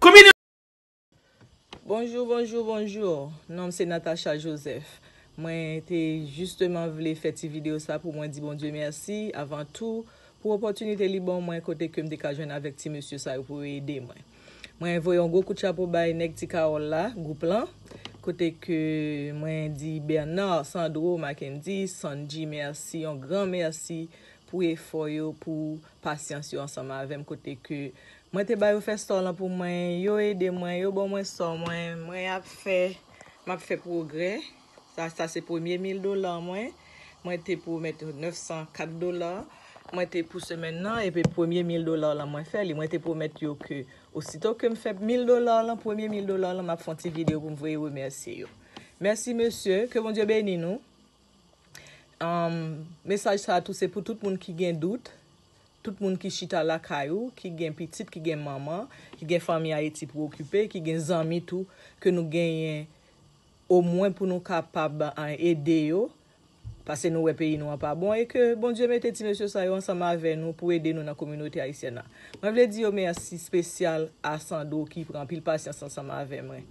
Koumine! Bonjour, bonjour, bonjour. Nom se Natasha Joseph. Mwen te justeman vle fè bon ti video sa pou mwen di bon diye mersi. Avantou, pou opotunite li bon mwen kote ke m dekajwen avè ti monsye sa yo pou e ide mwen. Mwen voyon go koutcha pou baye nek ti ka o la, goup lan. Kote ke mwen di Bernard, Sandro, Mackenzie, Sanji, mersi. Yon gran mersi pou e foyo, pou pasyans yo ansama avem kote ke... Mwen te bay ou fe stor la pou mwen yo ede mwen, yo bon mwen stor mwen, mwen ap fe, mwen ap fe progre. Sa se pou 1000 dolar mwen, mwen te pou met 904 dolar, mwen te pou semen nan, epe pou 1000 dolar la mwen fe li, mwen te pou met yo ke. Osito ke mwen fe 1000 dolar la, 1000 dolar la, mwen ap fonte video pou mwen vwe yo, mersi yo. Mersi monsye, ke bon diyo beyni nou. Um, Mersaj sa a tou, se pou tout moun ki gen dout. tout moun ki chita la kayou, ki gen pitit, ki gen maman, ki gen fami a eti pou okype, ki gen zanmi tou, ke nou genyen, ou mwen pou nou kapab an ede yo, pase nou wepe yi nou an pa bon, e ke bon dje mwen teti mwen chou sa yo, an sa ma ven nou pou ede nou na kominote a isye nan. Mwen vle di yo men asi spesyal asan do ki, pran pil pasyansan sa ma ven mwen.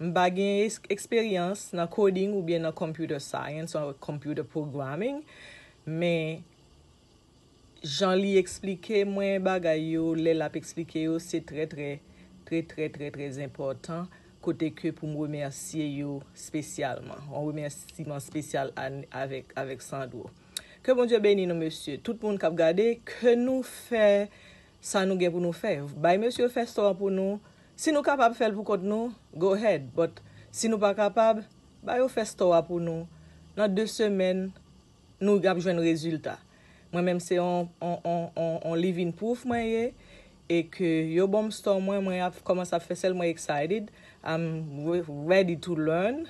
Mba genye eksperyans na koding ou bien na computer science, ou computer programming, men genye, Jan li eksplike, mwen bagay yo, le lap eksplike yo, se tre tre, tre tre tre tre important, kote ke pou mwemersiye yo spesyalman. Mwemersiye man spesyal an, avek, avek san dwo. Ke bon dje beni nou mwesye, tout moun kap gade, ke nou fe, sa nou gen pou nou fe. Bay mwesye ou fe stowa pou nou, si nou kapab fel pou kont nou, go ahead, but si nou pa kapab, bay ou fe stowa pou nou, nan de semen nou gap jwen rezultat. Mwen menm se on live in pouf mwen ye. E ke yo bom store mwen mwen ya koman sa fesele mwen excited. I'm ready to learn.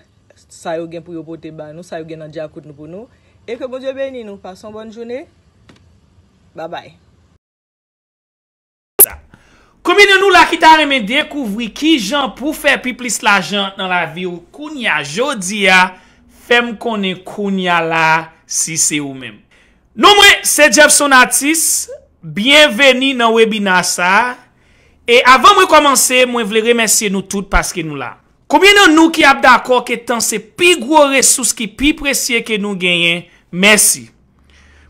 Sa yo gen pou yo pote ban nou. Sa yo gen nan di akout nou pou nou. E ke bonje ben ni nou. Fason bon jouni. Ba bay. Komin yo nou la ki ta reme denkouvri ki jan pou fe pi plis la jan nan la vi ou koun ya jodi ya. Fem konen koun ya la si se ou menm. Non mwen, se Jebson Atis, bienveni nan webina sa, e avan mwen komanse, mwen vle remensye nou tout paske nou la. Koumye nan nou ki ap dakor ke tan se pi gro resous ki pi presye ke nou genyen, mersi.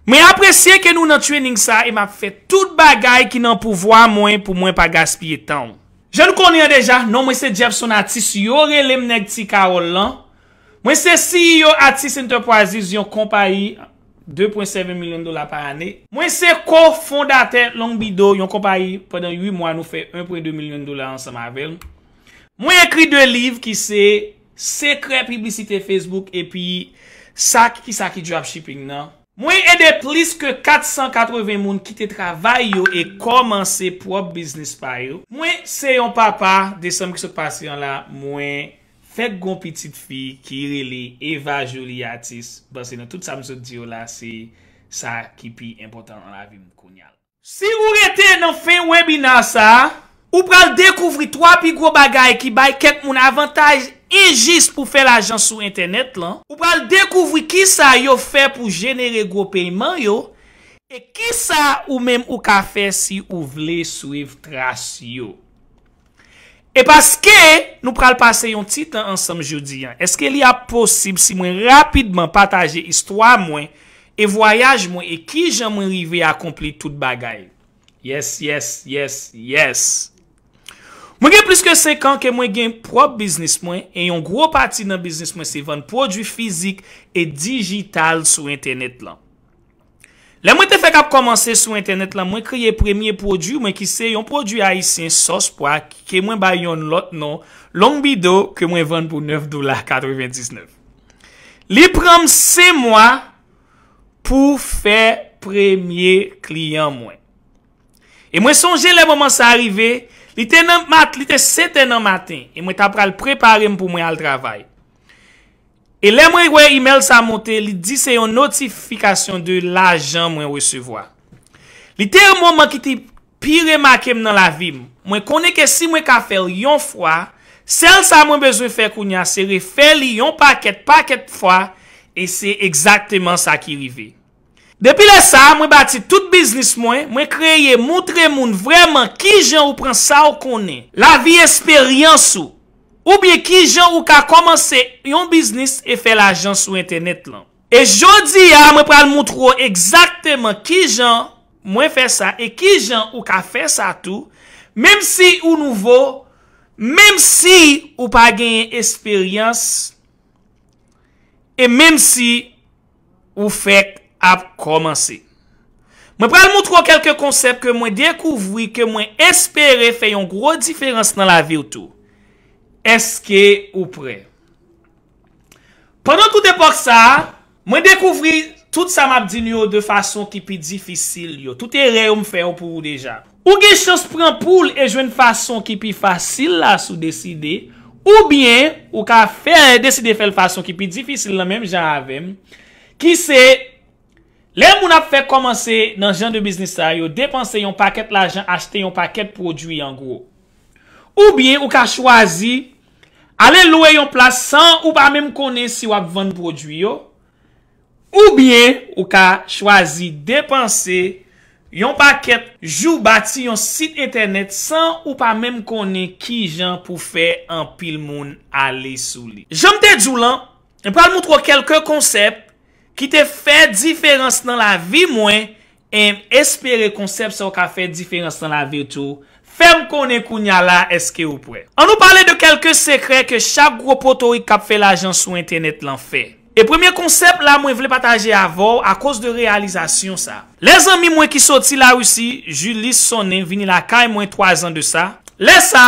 Mwen apresye ke nou nan training sa, e map fe tout bagay ki nan pouvoa mwen pou mwen pa gaspye tan. Je nou konyen deja, non mwen se Jebson Atis, yo relem neg ti ka o lan, mwen se CEO Atis Enterprises, yo kompa yi, 2.7 milyon dola par ane. Mwen non? se kofondate longbido yon kompayi pweden 8 mwan nou fe 1.2 milyon dola ansan mavel. Mwen ekri 2 liv ki se sekre publicite Facebook epi sak ki sak ki dropshipping nan. Mwen ede plis ke 480 moun kite travay yo e komanse prop biznes pa yo. Mwen se yon papa desem ki sok pasyan la mwen... Fèk goun pitit fi ki rile Eva Joliatis basen nan tout sa mzot diyo la se sa ki pi impotant nan la vi mkounyal. Si goun rete nan fe webinar sa, ou pral dekouvri 3 pi goun bagay ki bay ket moun avantaj e jist pou fe l ajan sou internet lan. Ou pral dekouvri ki sa yo fe pou jenere goun peyman yo e ki sa ou menm ou ka fe si ou vle suif tras yo. E paske nou pral pase yon titan ansam jodi an, eske li a posib si mwen rapidman pataje istwa mwen e voyaj mwen e ki jan mwen rive akompli tout bagay. Yes, yes, yes, yes. Mwen gen plis ke sekan ke mwen gen prop biznis mwen e yon gro pati nan biznis mwen se ven prodwi fizik e digital sou internet lan. Le mwen te fe kap komanse sou internet la mwen kreye premye produ mwen ki se yon produ a isen sos pwa ki non, ke mwen bayon lot non longbido ke mwen vane pou 9 dolar 99. Li pranm se mwen pou fe premye kliyan mwen. E mwen sonje le moman sa arive, li te nan mat, li te se te nan maten, e mwen tap pral preparem pou mwen al travay. E lè mwen wè email sa montè, li di se yon notifikasyon de l'ajan mwen wesevoa. Li ter mwen man ki te pire makèm nan la vim. Mwen kone ke si mwen ka fèl yon fwa, sel sa mwen bezwe fè koun ya se refèl yon paket paket fwa, e se ekzakteman sa ki rive. Depi le sa, mwen bati tout biznis mwen, mwen kreye moutre moun vreman ki jen ou pran sa ou kone. La vi esperyans ou. Ou bie ki jan ou ka komanse yon biznis e fe la jan sou internet lan. E jodi ya, mwen pral moutrou ekzakteman ki jan mwen fe sa e ki jan ou ka fe sa tou, memsi ou nouvo, memsi ou pa genye esperyans, e memsi ou fe ap komanse. Mwen pral moutrou kelke konsept ke mwen dekouvwi, ke mwen espere fe yon gro diferans nan la vi ou tou. Eske ou pre? Pendon tout epok sa, mwen dekouvri tout sa map di nyo de fason ki pi difisil yo. Tout e rey ou m fey ou pou ou deja. Ou gen chans pren poule e jwen fason ki pi fasil la sou deside. Ou bien, ou ka fè an e deside fè l fason ki pi difisil la menm jan avem. Ki se, lè moun ap fè komanse nan jan de biznis sa yo, depanse yon paket la jan, achte yon paket prodwi an grok. Ou bien ou ka chwazi alè louè yon plas san ou pa mèm konè si wak van prodwi yo. Ou bien ou ka chwazi depansè yon paket jou bati yon sit internet san ou pa mèm konè ki jan pou fè an pil moun alè sou li. Jom te djou lan, m pral moutro kelke konsep ki te fè diferans nan la vi mwen em espere konsep se wak fè diferans nan la vi tou. Fem konen kounya la eske ou pre. An nou pale de kelke sekre ke chap gro potori kap fe la jan sou internet lan fe. E premye konsep la mwen vle pataje avor a kos de realizasyon sa. Le zanmi mwen ki soti la russi, Julis Sone, vini la ka e mwen 3 an de sa. Le sa,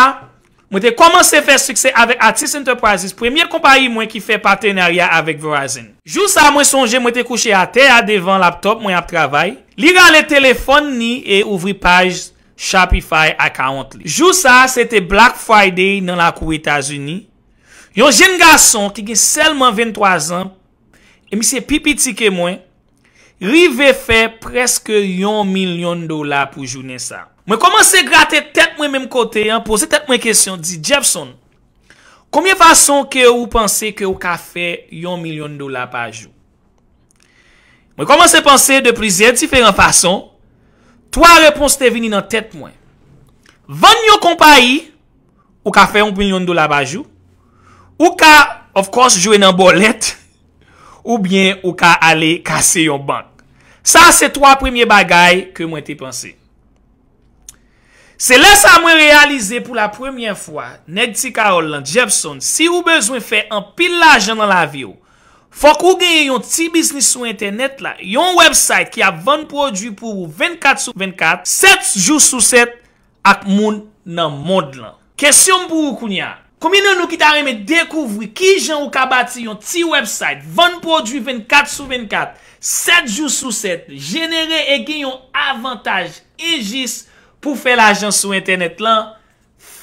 mwen te komanse fe sukse avek Artist Enterprises, premye kompanyi mwen ki fe patenerya avek Verizon. Jou sa mwen sonje mwen te kouche ate a devan laptop mwen ap travay. Lira le telefon ni e ouvri paj nan. Shopify account li. Jou sa, se te Black Friday nan la kou Etasuni, yon jen gason ki gen selman 23 an, e mi se pipiti ke mwen, rive fe preske yon milyon dola pou jounen sa. Mwen komanse grate tet mwen menm kote, pose tet mwen kesyon, di, Jepson, komye fason ke ou panse ke ou ka fe yon milyon dola pa jou? Mwen komanse panse de prizè difèran fason, Toa repons te vini nan tet mwen. Vanyo kompayi, ou ka fe yon bilyon do la bajou, ou ka ofkons jwe nan bolet, ou bien ou ka ale kase yon bank. Sa se toa premye bagay ke mwen te pense. Se lesa mwen realize pou la premye fwa, Ned Sika Holland, Jepson, si ou bezwen fe an pil la jen nan la vyo, Fok ou genye yon ti biznis sou internet la, yon website ki ap vande prodwi pou ou 24 sou 24, 7 jou sou 7 ak moun nan mod lan. Kesyon pou ou kounya, koumine nou ki dareme dekouvri ki jan ou ka bati yon ti website vande prodwi 24 sou 24, 7 jou sou 7, genere e genye yon avantaj egis pou fe la jansou internet lan,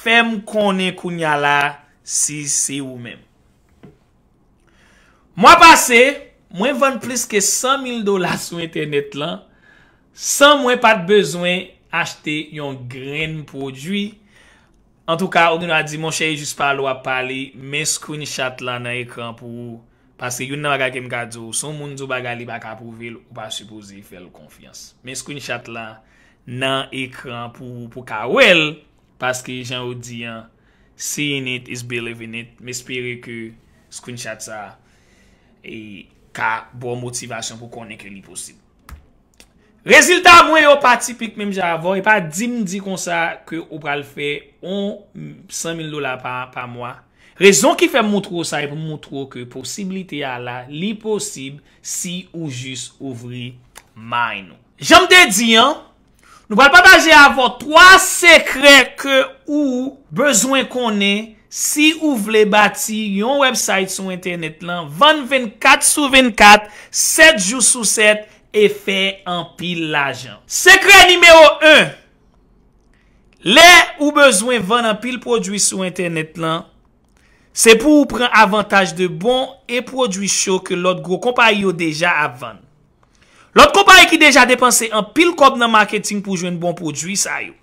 fem konen kounya la si se ou menm. Mwa pase, mwen vande plis ke 100.000 dola sou internet lan, san mwen pat bezwen achte yon gren prodwi. En tou ka, ou di nou a di, mwen chaye jis pa lou a pali, men screenshot lan nan ekran pou ou, pase yon nan waga kem gado, son moun zou baga li baka pou vil, ou pa supose fel konfians. Men screenshot lan nan ekran pou ou pou ka wel, pase ki jan ou di, see in it, is believe in it, men spere ke screenshot sa a, E ka bon motivasyon pou konen kre li posib. Rezultat mwen yo pa tipik menm javon. E pa dim di kon sa ke ou pral fe 100 000 dolar pa mwen. Rezon ki fe mwotro sa e mwotro ke posibilite a la li posib si ou jis ouvri may nou. Jom de di an, nou pral pa pa javon 3 sekre ke ou bezwen konen. Si ou vle bati yon website sou internet lan, van 24 sou 24, 7 jou sou 7, e fe an pil la jan. Sekre nimeyo 1, le ou bezwen van an pil prodwi sou internet lan, se pou ou pren avantaj de bon e prodwi chou ke lot go kompa yo deja avan. Lot kompa yo ki deja depanse an pil kop nan marketing pou jwen bon prodwi sa yo.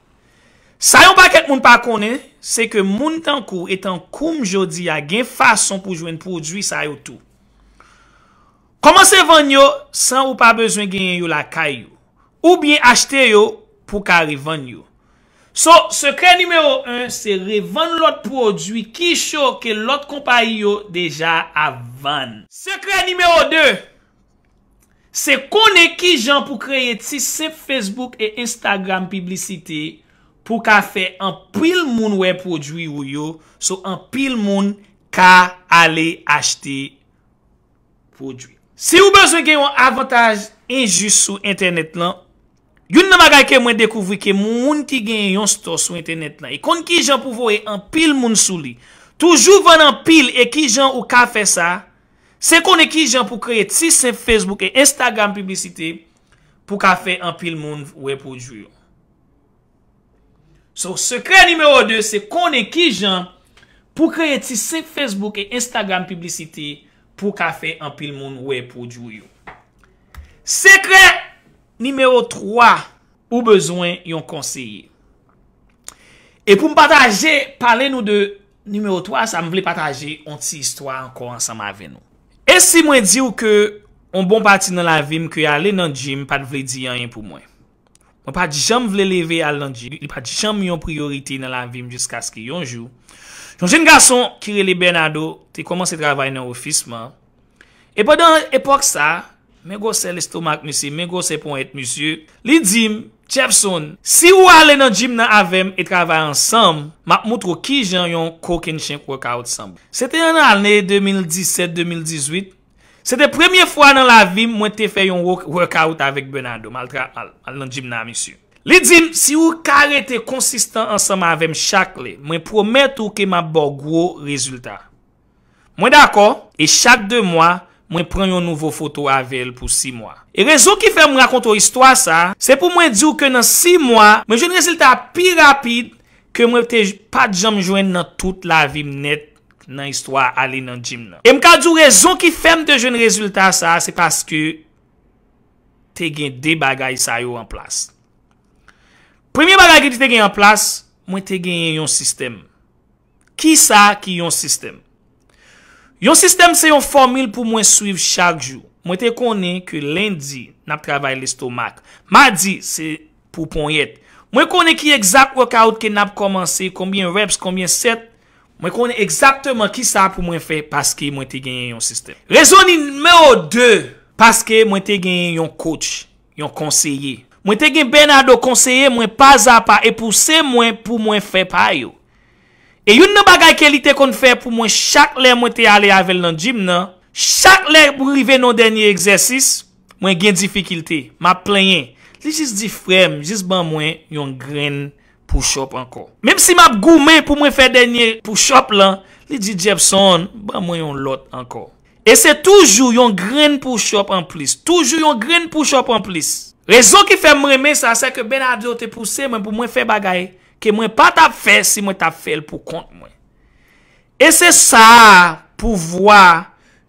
Sayon pa ket moun pa konen, se ke moun tankou etan koum jodi ya gen fason pou jwen prodwi sayo tou. Koman se ven yo, san ou pa bezwen genyen yo la kay yo. Ou bien achete yo pou ka revan yo. So, sekre nimeyo 1, se revan lot prodwi ki show ke lot kompa yo deja avan. Sekre nimeyo 2, se konen ki jan pou kreye ti se Facebook e Instagram publicitey. pou ka fè an pil moun wè prodwi ou yo, sou an pil moun ka ale achte prodwi. Se ou bezwen gen yon avantaj enjist sou internet lan, yon nan magay ke mwen dekouvri ke moun ki gen yon store sou internet lan, e kon ki jan pou vou e an pil moun sou li, toujou vè nan pil e ki jan ou ka fè sa, se kon e ki jan pou kreye tise Facebook e Instagram publicite, pou ka fè an pil moun wè prodwi ou yo. So, sekre nimeyo 2, se konen ki jan pou kre eti se Facebook e Instagram publicite pou ka fe an pil moun we pou djou yo. Sekre nimeyo 3, ou bezwen yon konseye. E pou m pataje, pale nou de nimeyo 3, sa m vle pataje onti istwa anko ansan ma ave nou. E se mwen di ou ke on bon pati nan la vim, ki alen nan jim, pat vle di yon yon pou mwen. Mwen pa di jom vle leve al nan gym, li pa di jom yon priorite nan la vim jiska sk yonjou. Jounjou yon gason kire li bernado, te komanse travay nan ofis man. E podan epok sa, men gose lestomak nise, men gose pon et monsye, li jim, chep son, si wale nan gym nan avem et travay ansam, mak moutro ki jan yon kokenshenk wakout sam. Sete yon ane 2017-2018, Se de premye fwa nan la vim, mwen te fe yon workout avek Bernardo. Mal tra al nan jim nan misyu. Le jim, si ou kare te konsistan ansama avem chakle, mwen promet ou ke mwen bo gro rezultat. Mwen dako, e chak de mwen mwen pren yon nouvo foto avel pou 6 mwen. E rezon ki fe mwen rakon to istwa sa, se pou mwen di ou ke nan 6 mwen, mwen jen rezultat pi rapid ke mwen te pat jam jwen nan tout la vim net. nan histwa a li nan gym nan. E m ka djou rezon ki fem te joun rezultat sa, se paske te gen de bagay sa yo an plas. Premier bagay ki te gen an plas, mwen te gen yon sistem. Ki sa ki yon sistem? Yon sistem se yon formil pou mwen suiv chak jou. Mwen te konen ki lendi nap travay listo mak. Madi se pou pon yet. Mwen konen ki exact workout ke nap komanse, kombien reps, kombien set, Mwen konen eksapte man ki sa pou mwen fe paske mwen te genye yon sistem. Rezonin mè o de, paske mwen te genye yon coach, yon konseye. Mwen te genye bè nan do konseye mwen pa zapa e pou se mwen pou mwen fe pa yo. E yon nan bagay kèlite kon fè pou mwen chak lè mwen te ale avel nan jim nan, chak lè pou rive nan denye eksersis, mwen genye difikilte, ma plenye. Li jis di frem, jis ban mwen yon gren nan. Pou chope anko. Mem si map gou men pou mwen fè denye pou chope lan, li di Jebson, ba mwen yon lot anko. E se toujou yon gren pou chope anplis. Toujou yon gren pou chope anplis. Rezon ki fè mwen men sa, se ke ben adyo te pousse mwen pou mwen fè bagay, ke mwen pa tap fè si mwen tap fèl pou kont mwen. E se sa pou vwa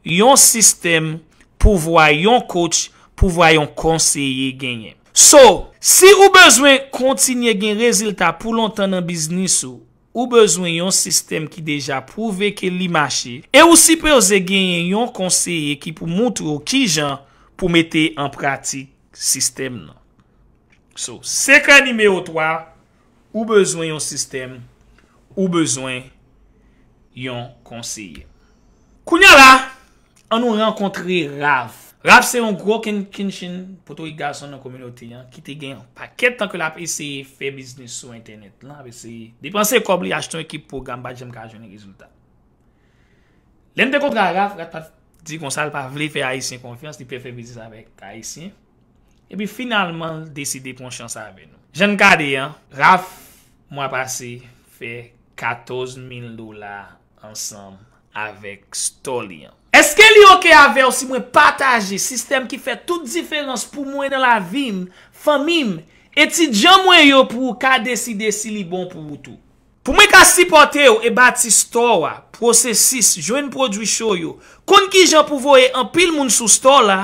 yon sistem, pou vwa yon coach, pou vwa yon konseye genyem. So, si ou bezwen kontinye gen rezilta pou lontan nan biznis ou, ou bezwen yon sistem ki deja pouve ke li mache, e ou si pe ose gen yon konseye ki pou moutro ki jan pou mete an pratik sistem nan. So, seka nime o toa, ou bezwen yon sistem, ou bezwen yon konseye. Kounya la, an nou renkontre Rav. Raf se yon gwo ken kenshin poto i gason nan komiloti yon, ki te gen paket tanke Raf isi fe biznis sou internet lan, api se di panse kobli ashton ekip pou gamba jem ka jouni rezultat. Len de kontra Raf, rat pat di konsal pa vli fe Aisyen konfians, di pe fe biznis avèk Aisyen, epi finalman deside pon chans avè nou. Jen kade yon, Raf mwa prase fe 14.000 lola ansam avèk Stoli yon. Eske li yo ke ave ou si mwen pataje sistem ki fè tout diferans pou mwen nan la vim, famim, eti djan mwen yo pou ka deside si li bon pou woutou? Pou mwen ka sipote yo e bati stowa, prosesis, jwen prodwisho yo, kon ki jan pou voe an pil moun sou stola,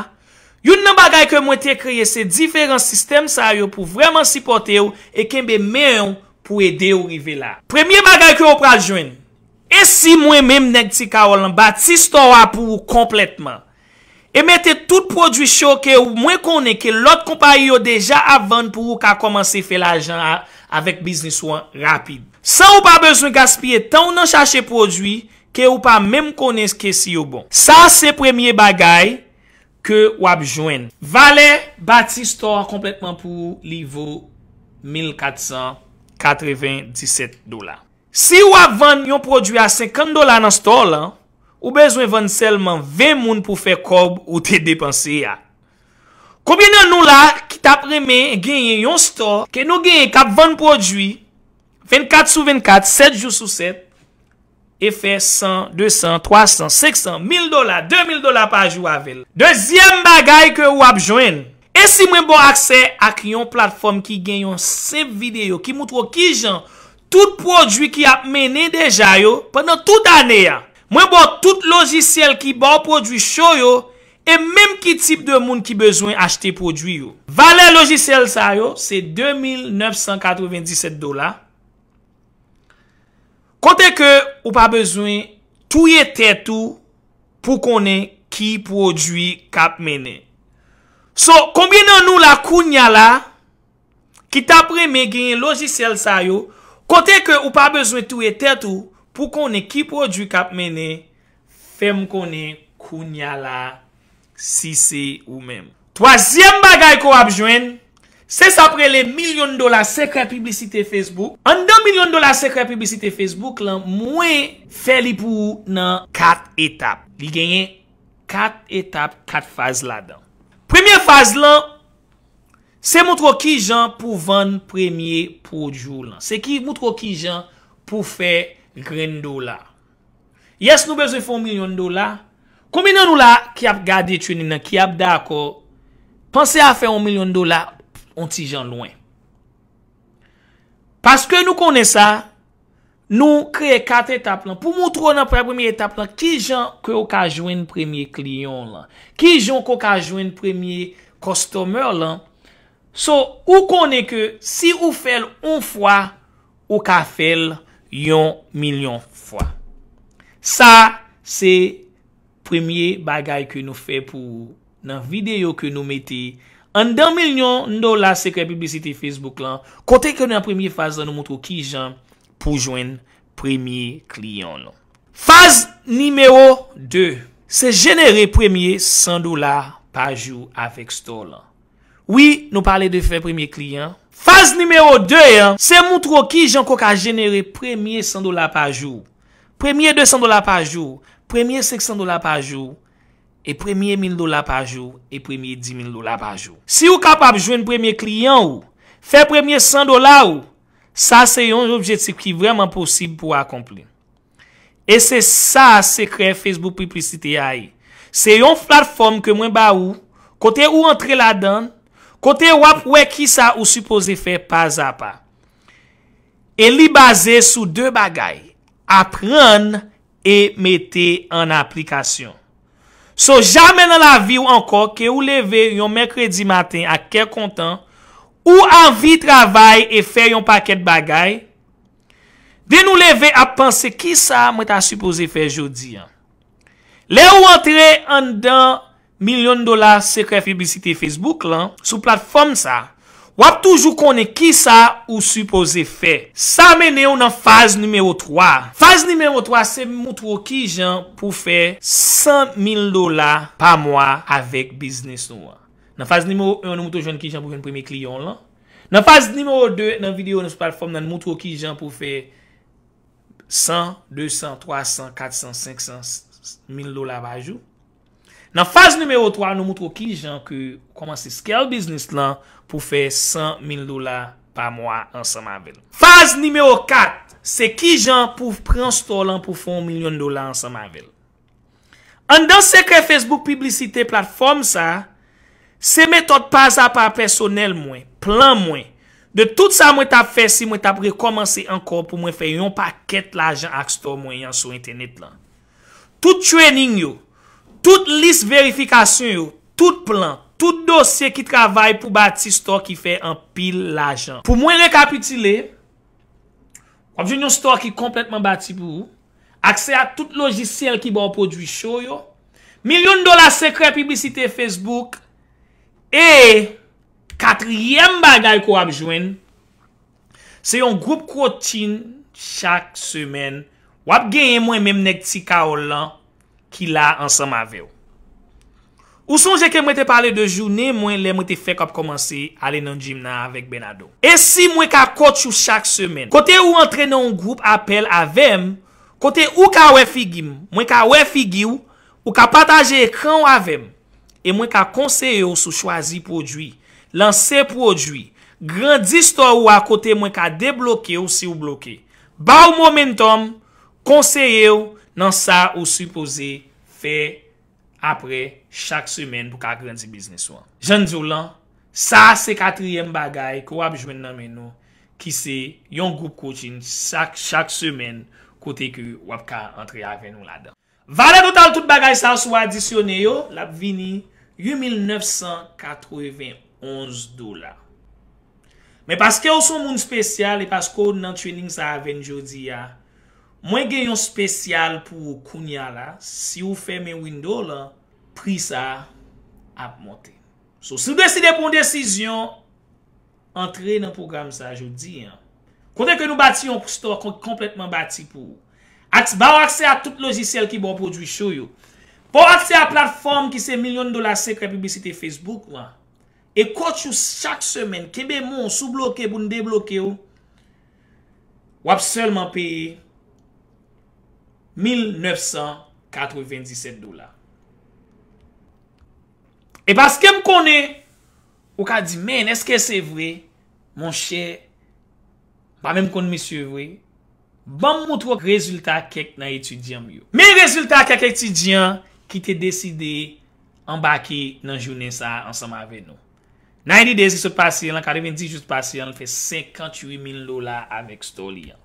yon nan bagay ke mwen te kreye se diferans sistem sa yo pou vreman sipote yo e kembe men yo pou ede yo rive la. Premye bagay ke yo pral jwen? E si mwen menm neg ti ka ou lan, batis to a pou ou kompletman. E mette tout prodwish yo ke ou mwen konen ke lot kompany yo deja avan pou ou ka komanse fe la jan a vek biznis wan rapib. San ou pa bezwen gaspye tan ou nan chache prodwis ke ou pa menm konen se kesi yo bon. San se premye bagay ke wap jwen. Vale batis to a kompletman pou ou livo 1497 dola. Si ou ap vande yon prodwi a 50 dola nan store lan, ou bezwen vande selman 20 moun pou fe kob ou te depanse ya. Koubine nou la, kit ap reme genye yon store, ke nou genye 4 vande prodwi, 24 sou 24, 7 jou sou 7, e fe 100, 200, 300, 600, 1000 dola, 2000 dola pa a jou avel. Dezyem bagay ke ou ap jwen. E si mwen bon akse ak yon platform ki genyon sep video, ki moutro ki jen, Tout prodwi ki ap mene deja yo Pendan bon, tout ane ya Mwen bo tout logisiel ki ba o prodwi show yo E menm ki tip de moun ki bezwen achete prodwi yo Vale logisiel sa yo Se 2997 dola Konten ke ou pa bezwen Touye tetou Pou konen ki prodwi kap mene So kombinan nou la kounya la Ki tapre me genye logisiel sa yo Pote ke ou pa bezwe tou e et ter tou pou kon e ki prodjou kap mene fem kon e koun ya la sise ou men. Twasyem bagay ko ap jwen, se sa prele milyon dola sekre publicite Facebook. An dan milyon dola sekre publicite Facebook lan mwen fè li pou nan kat etap. Vi genye kat etap, kat faz la dan. Premye faz lan... Se moutrou ki jan pou van premye prodjou lan. Se ki moutrou ki jan pou fe gren do la. Yes nou bezon foun milyon do la. Koumina nou la ki ap gade chwenina. Ki ap dako. Pense a fè un milyon do la. On ti jan loin. Paske nou konen sa. Nou kre kat etap lan. Pou moutrou nan premye etap lan. Ki jan kou ka jwen premye kliyon lan. Ki jan kou ka jwen premye kostomer lan. So, ou konen ke si ou fel un fwa, ou ka fel yon milyon fwa. Sa, se premye bagay ke nou fe pou nan videyo ke nou meti. An dan milyon do la sekre publicite Facebook lan, kote ke nan premye faze nan nou moutro ki jan pou jwen premye kliyon lan. Faze nimeyo 2, se jenere premye 100 dolar pa jou avek store lan. Oui, nou pale de fè premier kliyen. Fase numéro 2, se moutro ki Jean Coq a jenere premier 100 dolar pa jou, premier 200 dolar pa jou, premier 600 dolar pa jou, premier 1000 dolar pa jou, premier 10 000 dolar pa jou. Si ou kapap jwen premier kliyen ou, fè premier 100 dolar ou, sa se yon objetif ki vreman posib pou akomple. E se sa sekre Facebook Priplicity AI. Se yon flatfom ke mwen ba ou, kote ou rentre la dan, Kote wap wè ki sa ou supose fè paz a pa. E li baze sou dè bagay. A pren e mette an aplikasyon. So jame nan la vi ou anko ke ou leve yon mèkredi matin a kèr kontan. Ou anvi travay e fè yon paket bagay. De nou leve a panse ki sa mwen ta supose fè jodi. Le ou antre an dan... milyon dola sekre fibrisite Facebook lan, sou platform sa, wap toujou kone ki sa ou supose fe. Sa mene ou nan faz numero 3. Faz numero 3 se moutro ki jan pou fe 100.000 dola pa mwa avèk biznes nou. Nan faz numero 1, moutro jan ki jan pou ven premè kliyon lan. Nan faz numero 2, nan video nou sou platform, nan moutro ki jan pou fe 100, 200, 300, 400, 500, 100.000 dola pa ajou. Nan faz nimeyo 3, nou moutro ki jan ki komanse scale business lan pou fe 100.000 dolar pa mwa ansan mavel. Faz nimeyo 4, se ki jan pou prens to lan pou fon 1.000.000 dolar ansan mavel. An dan seke Facebook publicite platform sa, se metote pas apapersonel mwen, plan mwen. De tout sa mwen tap fe si mwen tap rekomansi anko pou mwen fe yon paket la jan aksto mwen yon sou internet lan. Tout training yo. Tout list verifikasyon yo, tout plan, tout dosye ki travaye pou bati store ki fe en pil lajan. Pou mwen rekapitile, wap jwen yon store ki kompletman bati pou ou, akse a tout logisyel ki bon produy show yo, milyon dola sekre publicite Facebook, e, katryem bagay ko wap jwen, se yon group kwa chine chak semen, wap genye mwen menm neg tika o lan, Ki la ansam ave ou. Ou sonje ke mwen te pale de jounen mwen le mwen te fek ap komanse ale nan jimna avek benado. E si mwen ka koti ou chak semen. Kote ou antre nan ou group apel avem. Kote ou ka wefigim. Mwen ka wefigiu. Ou ka pataje ekran avem. E mwen ka konseye ou sou chwazi prodwi. Lanse prodwi. Grandi stor ou akote mwen ka deblokye ou si ou blokye. Ba ou momentum. Konseye ou. nan sa ou supose fe apre chak semen pou ka grenzi biznes wan. Jan Diolan, sa se katriyem bagay ko wap jwen nanmen nou, ki se yon group coaching chak semen kote ki wap ka antre aven nou la dan. Vale total tout bagay sa ou sou adisyone yo, l ap vini 8991 dolar. Me paske ou son moun spesyal, e paske ou nan training sa aven jodi ya, mwen gen yon spesyal pou kounya la, si ou ferme window la, pri sa ap monte. So, si ou deside pou yon desisyon, entre nan program sa, jodi. Koune ke nou bati yon koustor kon kompletman bati pou ou. Ba ou aksè a tout logiciel ki bon prodwi chou yo. Ba ou aksè a platform ki se milyon dola sekre publicite Facebook wan. E kouchou chak semen, kebe moun sou bloke pou nou debloke ou. Wap selman peye, 1997 dola. E baske m konen, ou ka di men, eske bon, se vwe, mon chè, ba men m konen misye vwe, ban m mout wak rezultat kek na etudyan myo. Men rezultat kek etudyan, ki te deside, ambake nan jounen sa ansama ave nou. 90 days iso pasyen, lankade 20 jous pasyen, l fe 58 mil dola avek sto liyan.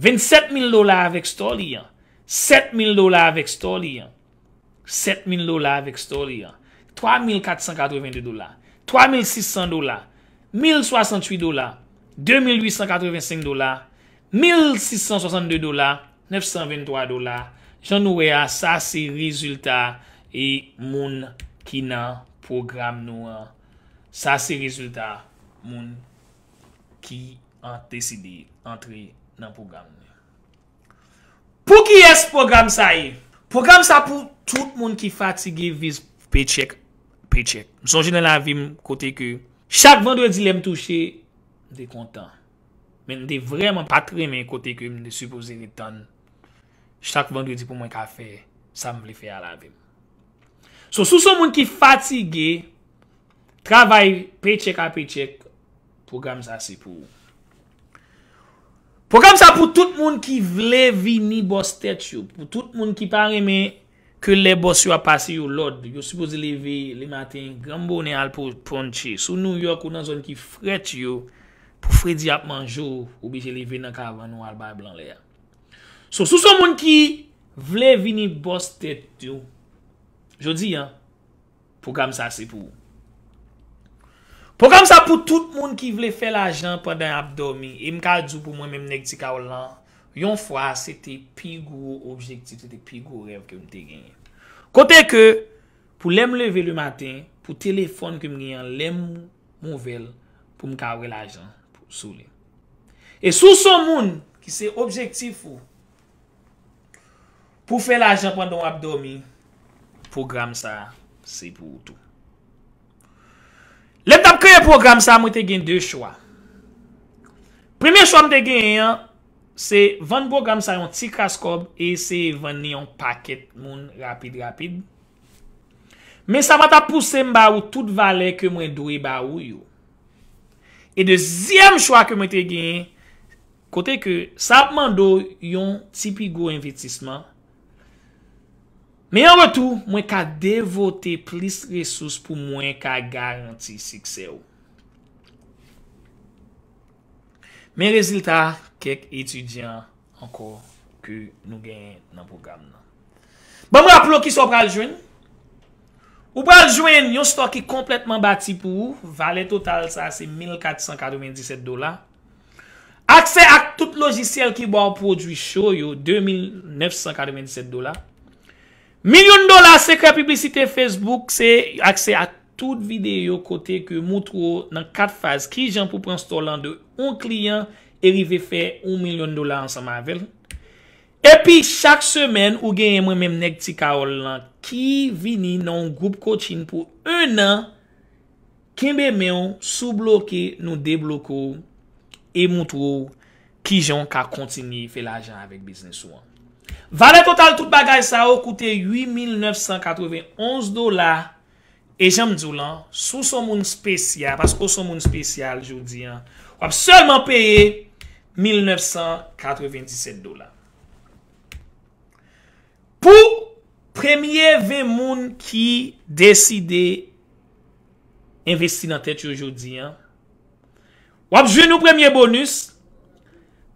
27 mil dola avek sto liyan, 7000 dolar vek stol yon. 7000 dolar vek stol yon. 3482 dolar. 3600 dolar. 1068 dolar. 2885 dolar. 1662 dolar. 923 dolar. Jan nou we a sa se rezultat. E moun ki nan program nou a. Sa se rezultat. Moun ki an te sidi. Entri nan program nou. Pou ki es program sa e? Program sa pou tout moun ki fatige vis pechek, pechek. M sonje nan la vi m kote ke, chak vendredi le m touche, de kontan. Men de vreman patre men kote ke m de supose li ton. Chak vendredi pou mwen kafe, sa m li fe alade. So sou son moun ki fatige, travay pechek a pechek, program sa se pou ou. Program sa pou tout moun ki vle vini bostet yo, pou tout moun ki pareme ke le bost yo a pase yo lod, yo suppose leve le maten, gambo ne al pou ponche. Sou nou yo akou nan zon ki fret yo pou fredi ap manjou ou bise leve nan kavan ou al bay blan le ya. Sou sou moun ki vle vini bostet yo, jodi ya, program sa se pou ou. Program sa pou tout moun ki vle fè la jant pandan abdomi, e mka djou pou mwen men mnek di ka ou lan, yon fwa, se te pi gwo objektif, se te pi gwo rew ke mte genye. Kote ke, pou lem leve li maten, pou telefon ke mgenyen, lem mouvel, pou mka ouwe la jant, pou soule. E sou son moun ki se objektif ou, pou fè la jant pandan wabdomi, program sa, se pou tout. Lèp tap kèye program sa mwen te gen dè chwa. Premè chwa mwen te gen yon, se vèn program sa yon ti kaskob e se vèn yon paket moun rapid rapid. Men sa vat ap pousse mba ou tout vale ke mwen doye ba ou yon. E dèzyèm chwa ke mwen te gen, kote ke sapman do yon tipi gwo inventisman, Men yon betou, mwen ka devote plis resous pou mwen ka garanti sikse ou. Men rezilta, kek etudyan anko ke nou gen nan program nan. Ban mwen apolo ki sou pral jwen. Ou pral jwen, yon stok ki kompletman bati pou ou. Vale total sa se 1497 dola. Aksè ak tout lojisel ki bo an prodwi shoyo, 2997 dola. Milyon dola sekre publicite Facebook se akse a tout videyo kote ke moutrou nan kat faz. Ki jan pou prens to lan de 1 kliyan e rive fe 1 milyon dola ansan mavel. E pi chak semen ou genye mwen menm neg ti ka ol lan ki vini nan group coaching pou 1 nan. Ki mwen menm sou bloke nou debloko e moutrou ki jan ka kontini fe la jan avik biznes ouan. Vale total tout bagaj sa ou koute 8,991 dola. E jen mdou lan, sou son moun spesyal, pasko son moun spesyal joudi an, wap selman peye 1,997 dola. Pou premye ve moun ki deside investi nan tet yo joudi an, wap jen nou premye bonus,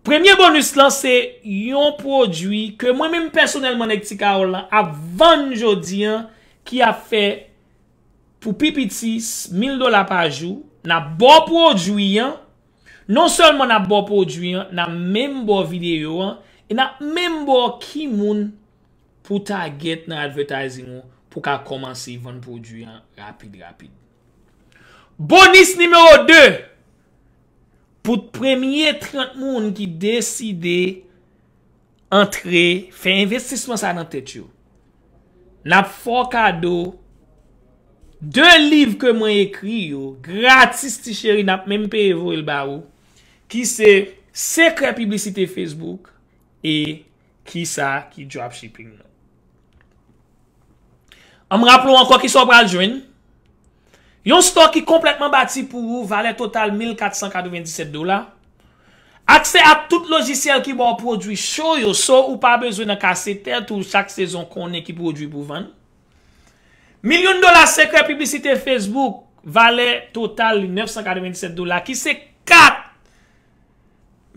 Premye bonus lan se yon prodwi ke mwen mwen personel mwen ektika ou lan avan jodi an ki a fe pou pipitis 1000 dola pa jou. Nan bo prodwi an, non solman nan bo prodwi an, nan menm bo videyo an, e nan menm bo ki moun pou ta get nan advertising ou pou ka komanse yon prodwi an rapide rapide. Bonus nimeyo 2! Pout premye 30 moun ki deside entre, fe investisman sa nan tet yo. Nap fwa kado, 2 liv ke mwen ekri yo, gratis ti cheri nap menm pe evo el ba ou, ki se sekre publicite Facebook, e ki sa ki dropshipping nou. Am rap lou anko ki so pral jweni. Yon stok ki kompletman bati pou ou vale total 1497 dolar. Aksè a tout logisyel ki bo a prodwi show yo so ou pa bezwen a kase tèl tou chak sezon konen ki prodwi pou van. Milyon dolar sekre publicite Facebook vale total 997 dolar ki se kat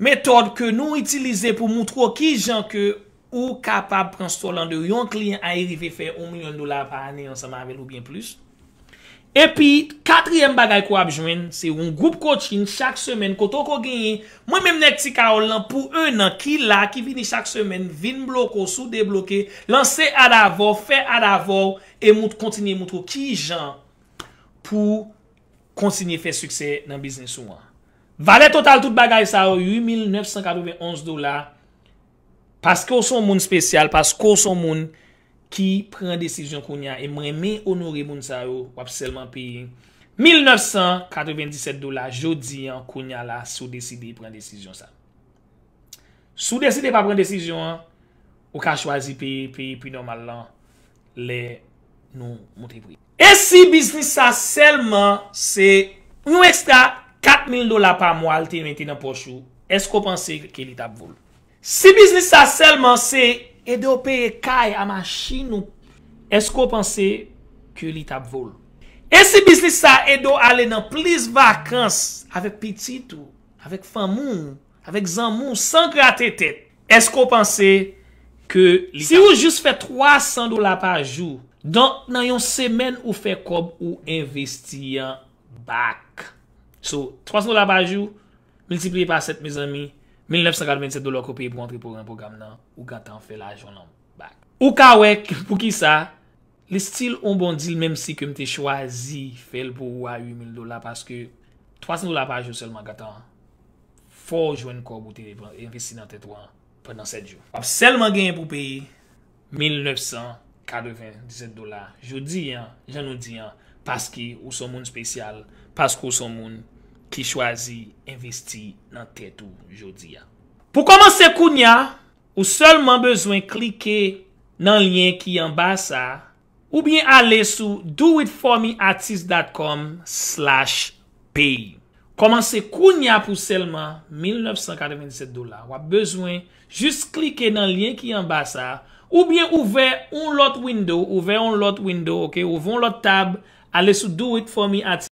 metode ke nou itilize pou moutro ki jan ke ou kapab prens to lan de yon klien a erive fe yon milyon dolar pa ane yon samanvel ou bien plus. Epi, katriyem bagay ko ap jwen, se yon group coaching, chak semen, koto ko genye, mwen menm nek ti ka ou lan, pou e nan, ki la, ki vini chak semen, vin bloko, sou debloke, lanse adavo, fe adavo, e mout kontinye moutro ki jan pou kontinye fe suksè nan biznes ou an. Vale total tout bagay sa ou, 8,991 dola, paske ou son moun spesyal, paske ou son moun... ki pren desisyon kounya e mreme onore bun sa yo wap selman peyi 1997 dola jodi an kounya la sou deside pren desisyon sa sou deside pa pren desisyon ou ka chwazi peyi peyi pi normalan le nou mwotevri e si biznis sa selman se nou ekstra 4000 dola pa mwal te men te nan pochou esko panse ke li tap vol si biznis sa selman se Edo peye e kay a machin ou. Esko panse ke li tap vol? Ese bisnis sa edo ale nan plis vakans. Avek peti tou. Avek famoun. Avek zan moun. San kreatetet. Esko panse ke li tap vol? Si ou jous fè 300 dola pa jou. Don nan yon semen ou fè kob ou investi yon bak. So 300 dola pa jou. Multipli pa set miz ami. 1,957 dolar ko peyi pou antre pou an program nan ou gatan fe la jounan bak. Ou ka wek pou ki sa, le stil bon ou bon dil menm si kem te chwazi fel pou ou a 8000 dolar paske 300 dolar pa joun selman gatan, fo joun kor pou te investi nan tet wan penan 7 joun. Seleman gen pou peyi, 1,987 dolar. Joun di an, joun nou di an, paske ou son moun spesyal, paske ou son moun... ki chwazi investi nan tèt ou jodi ya. Pou komanse kounya, ou selman bezwen klike nan lien ki yon basa, ou bien ale sou doit4meartist.com slash pay. Komanse kounya pou selman, 1997 dola, wap bezwen jist klike nan lien ki yon basa, ou bien ouve yon lot window, ouve yon lot tab, ale sou doit4meartist.com